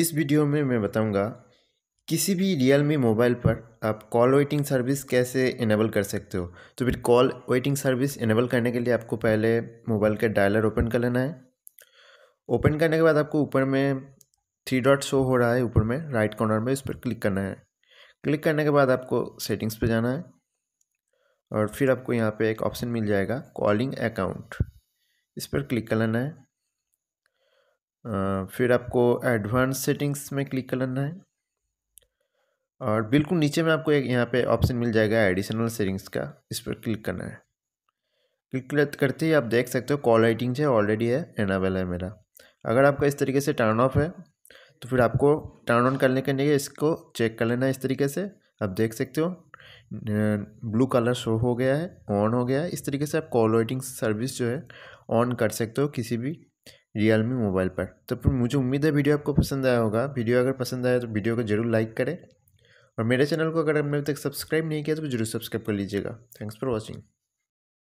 इस वीडियो में मैं बताऊंगा किसी भी रियल मी मोबाइल पर आप कॉल वेटिंग सर्विस कैसे इनेबल कर सकते हो तो फिर कॉल वेटिंग सर्विस इनेबल करने के लिए आपको पहले मोबाइल का डायलर ओपन कर लेना है ओपन करने के बाद आपको ऊपर में थ्री डॉट शो हो रहा है ऊपर में राइट कॉर्नर में इस पर क्लिक करना है क्लिक करने के बाद आपको सेटिंग्स पर जाना है और फिर आपको यहाँ पर एक ऑप्शन मिल जाएगा कॉलिंग अकाउंट इस पर क्लिक कर लेना है फिर आपको एडवांस सेटिंग्स में क्लिक करना है और बिल्कुल नीचे में आपको एक यहाँ पे ऑप्शन मिल जाएगा एडिशनल सेटिंग्स का इस पर क्लिक करना है क्लिक करते ही आप देख सकते हो कॉल लाइटिंग जो ऑलरेडी है एनावेल है मेरा अगर आपका इस तरीके से टर्न ऑफ है तो फिर आपको टर्न ऑन करने के लिए इसको चेक कर लेना है इस तरीके से आप देख सकते हो ब्लू कलर शो हो गया है ऑन हो गया है इस तरीके से आप कॉल वाइटिंग सर्विस जो है ऑन कर सकते हो किसी भी रियल मी मोबाइल पर तो फिर मुझे उम्मीद है वीडियो आपको पसंद आया होगा वीडियो अगर पसंद आया तो वीडियो को जरूर लाइक करें और मेरे चैनल को अगर अभी तक सब्सक्राइब नहीं किया तो जरूर सब्सक्राइब कर लीजिएगा थैंक्स फॉर वॉचिंग